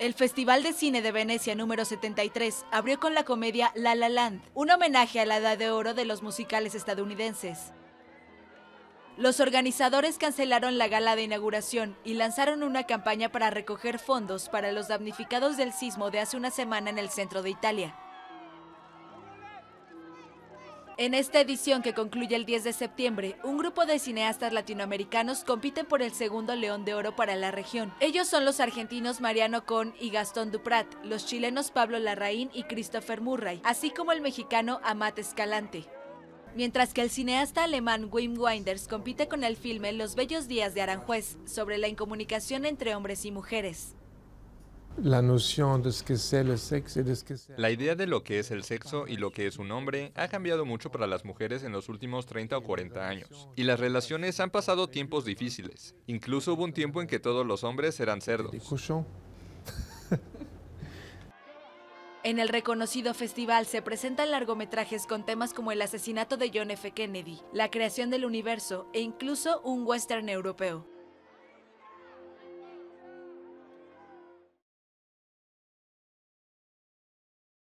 El Festival de Cine de Venecia número 73 abrió con la comedia La La Land, un homenaje a la edad de oro de los musicales estadounidenses. Los organizadores cancelaron la gala de inauguración y lanzaron una campaña para recoger fondos para los damnificados del sismo de hace una semana en el centro de Italia. En esta edición que concluye el 10 de septiembre, un grupo de cineastas latinoamericanos compiten por el segundo León de Oro para la región. Ellos son los argentinos Mariano Con y Gastón Duprat, los chilenos Pablo Larraín y Christopher Murray, así como el mexicano Amat Escalante. Mientras que el cineasta alemán Wim Winders compite con el filme Los Bellos Días de Aranjuez sobre la incomunicación entre hombres y mujeres la noción de que La idea de lo que es el sexo y lo que es un hombre ha cambiado mucho para las mujeres en los últimos 30 o 40 años, y las relaciones han pasado tiempos difíciles. Incluso hubo un tiempo en que todos los hombres eran cerdos. En el reconocido festival se presentan largometrajes con temas como el asesinato de John F. Kennedy, la creación del universo e incluso un western europeo.